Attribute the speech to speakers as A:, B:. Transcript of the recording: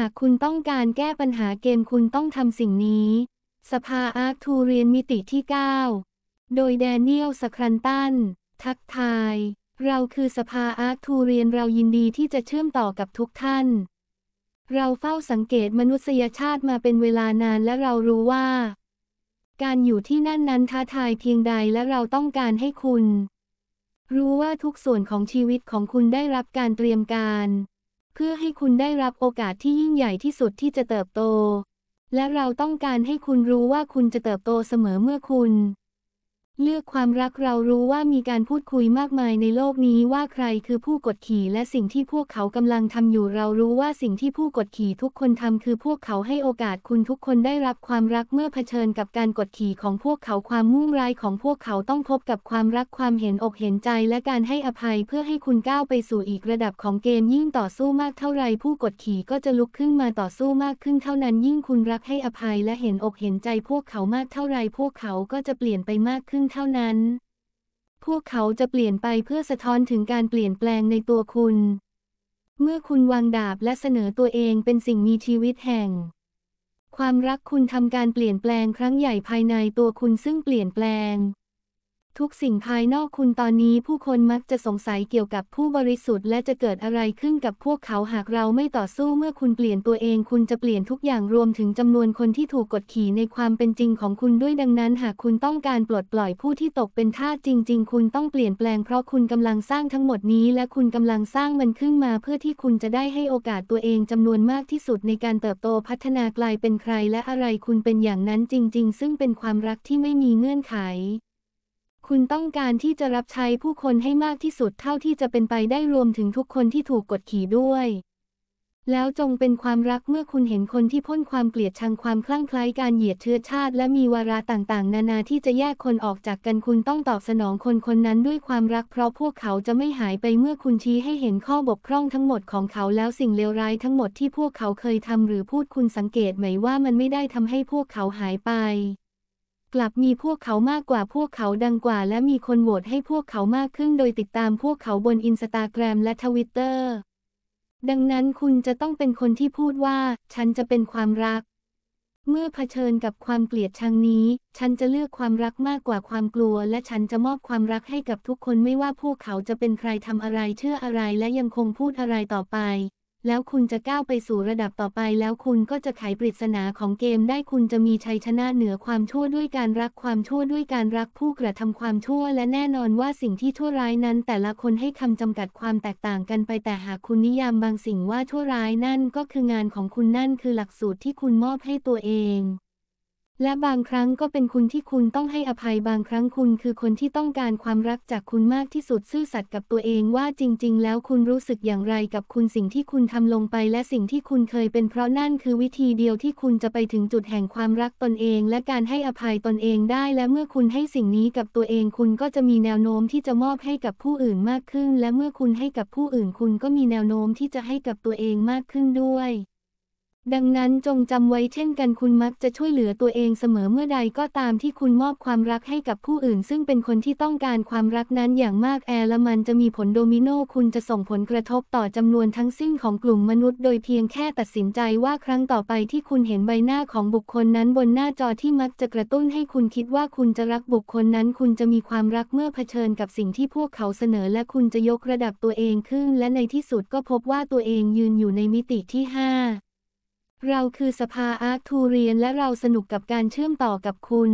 A: หากคุณต้องการแก้ปัญหาเกมคุณต้องทำสิ่งนี้ สภาอาร์ทูเรียนมิติที่ 9 โดยแดเนียล สครันตัน ทักทาย เราคือสภาอาร์ทูเรียนเรายินดีที่จะเชื่อมต่อกับทุกท่าน เราเฝ้าสังเกตมนุษยชาติมาเป็นเวลานานและเรารู้ว่า การอยู่ที่นั่นนั้นท้าทายเพียงใดและเราต้องการให้คุณ รู้ว่าทุกส่วนของชีวิตของคุณได้รับการเตรียมการเพื่อให้คุณได้รับโอกาสที่ยิ่งใหญ่ที่สุดที่จะเติบโต และเราต้องการให้คุณรู้ว่าคุณจะเติบโตเสมอเมื่อคุณเลือกความรักเรารู้ว่ามีการพูดคุยมากมายในโลกนี้ ว่าใครคือผู้กดขี่และสิ่งที่พวกเขากำลังทำอยู่เรารู้ว่าสิ่งที่ผู้กดขี่ทุกคนทำคือพวกเขาให้โอกาสคุณทุกคนได้รับความรักเมื่อเผชิญกับการกดขี่ของพวกเขาความมุ่งร้ายของพวกเขาต้องพบกับความรักความเห็นอกเห็นใจ และการให้อภัยเพื่อให้คุณก้าวไปสู่อีกระดับของเกมยิ่งต่อสู้มากเท่าไรผู้กดขี่ก็จะลุกขึ้นมาต่อสู้มากขึ้น เท่านั้นยิ่งคุณรักให้อภัยและเห็นอกเห็นใจพวกเขามาก เท่าไรพวกเขาก็จะเปลี่ยนไปมากขึ้นเท่านั้น พวกเขาจะเปลี่ยนไปเพื่อสะท้อนถึงการเปลี่ยนแปลงในตัวคุณ เมื่อคุณวางดาบและเสนอตัวเองเป็นสิ่งมีชีวิตแห่ง ความรักคุณทำการเปลี่ยนแปลงครั้งใหญ่ภายในตัวคุณซึ่งเปลี่ยนแปลงทุกสิ่งภายนอกคุณตอนนี้ผู้คนมักจะสงสัยเกี่ยวกับผู้บริสุทธิ์และจะเกิดอะไรขึ้นกับพวกเขาหากเราไม่ต่อสู้เมื่อคุณเปลี่ยนตัวเองคุณจะเปลี่ยนทุกอย่างรวมถึงจำนวนคนที่ถูกกดขี่ในความเป็นจริงของคุณด้วยดังนั้นหากคุณต้องการปลดปล่อยผู้ที่ตกเป็นทาสจริงๆ คุณต้องเปลี่ยนแปลงเพราะคุณกำลังสร้างทั้งหมดนี้และคุณกำลังสร้างมันขึ้นมาเพื่อที่คุณจะได้ให้โอกาสตัวเองจำนวนมากที่สุดในการเติบโตพัฒนากลายเป็นใครและอะไรคุณเป็นอย่างนั้นจริงๆซึ่งเป็นความรักที่ไม่มีเงื่อนไขคุณต้องการที่จะรับใช้ผู้คนให้มากที่สุดเท่าที่จะเป็นไปได้รวมถึงทุกคนที่ถูกกดขี่ด้วย แล้วจงเป็นความรักเมื่อคุณเห็นคนที่พ่นความเกลียดชังความคลั่งไคล้การเหยียดเชื้อชาติและมีวาระต่างๆนานาที่จะแยกคนออกจากกันคุณต้องตอบสนองคนคนนั้นด้วยความรักเพราะพวกเขาจะไม่หายไปเมื่อคุณชี้ให้เห็นข้อบกพร่องทั้งหมดของเขาแล้วสิ่งเลวร้ายทั้งหมดที่พวกเขาเคยทำหรือพูดคุณสังเกตไหมว่ามันไม่ได้ทำให้พวกเขาหายไปกลับมีพวกเขามากกว่าพวกเขาดังกว่า และมีคนโหวตให้พวกเขามากขึ้นโดยติดตามพวกเขาบนอินสตาแกรมและทวิตเตอร์ ดังนั้นคุณจะต้องเป็นคนที่พูดว่า ฉันจะเป็นความรัก เมื่อเผชิญกับความเกลียดชังนี้ ฉันจะเลือกความรักมากกว่าความกลัว และฉันจะมอบความรักให้กับทุกคนไม่ว่าพวกเขาจะเป็นใครทำอะไรเชื่ออะไร และยังคงพูดอะไรต่อไปแล้วคุณจะก้าวไปสู่ระดับต่อไปแล้วคุณก็จะไขปริศนาของเกมได้คุณจะมีชัยชนะเหนือความชั่วด้วยการรักความชั่วด้วยการรักผู้กระทำความชั่วและแน่นอนว่าสิ่งที่ชั่วร้ายนั้น แต่ละคนให้คำจำกัดความแตกต่างกัน ไปแต่หากคุณนิยามบางสิ่งว่าชั่วร้ายนั่นก็คืองานของคุณนั่นคือหลักสูตรที่คุณมอบให้ตัวเองและบางครั้งก็เป็นคุณที่คุณต้องให้อภัยบางครั้งคุณคือคนที่ต้องการความรักจากคุณมากที่สุดซื่อสัตย์กับตัวเองว่าจริงๆ แล้วคุณรู้สึกอย่างไรกับคุณสิ่งที่คุณทำลงไปและสิ่งที่คุณเคยเป็นเพราะนั่นคือวิธีเดียวที่คุณจะไปถึงจุดแห่งความรักตนเอง และการให้อภัยตนเองได้ และเมื่อคุณให้สิ่งนี้กับตัวเอง คุณก็จะมีแนวโน้มที่จะมอบให้กับผู้อื่นมากขึ้น และเมื่อคุณให้กับผู้อื่น คุณก็มีแนวโน้มที่จะให้กับตัวเองมากขึ้นด้วยดังนั้นจงจำไว้เช่นกันคุณมักจะช่วยเหลือตัวเองเสมอเมื่อใดก็ตามที่คุณมอบความรักให้กับผู้อื่น ซึ่งเป็นคนที่ต้องการความรักนั้นอย่างมากแอละมันจะมีผลโดมิโน คุณจะส่งผลกระทบต่อจำนวนทั้งสิ้นของกลุ่มมนุษย์โดยเพียงแค่ตัดสินใจว่าครั้งต่อไปที่คุณเห็นใบหน้าของบุคคลนั้น บนหน้าจอที่มักจะกระตุ้น ให้คุณคิดว่าคุณจะรักบุคคลนั้น คุณจะมีความรักเมื่อเผชิญกับสิ่งที่พวกเขาเสนอ และคุณจะยกระดับตัวเองขึ้น และในที่สุดก็พบว่าตัวเองยืนอยู่ในมิติที่5เราคือสภาอาร์ทูเรียนและเราสนุกกับการเชื่อมต่อกับคุณ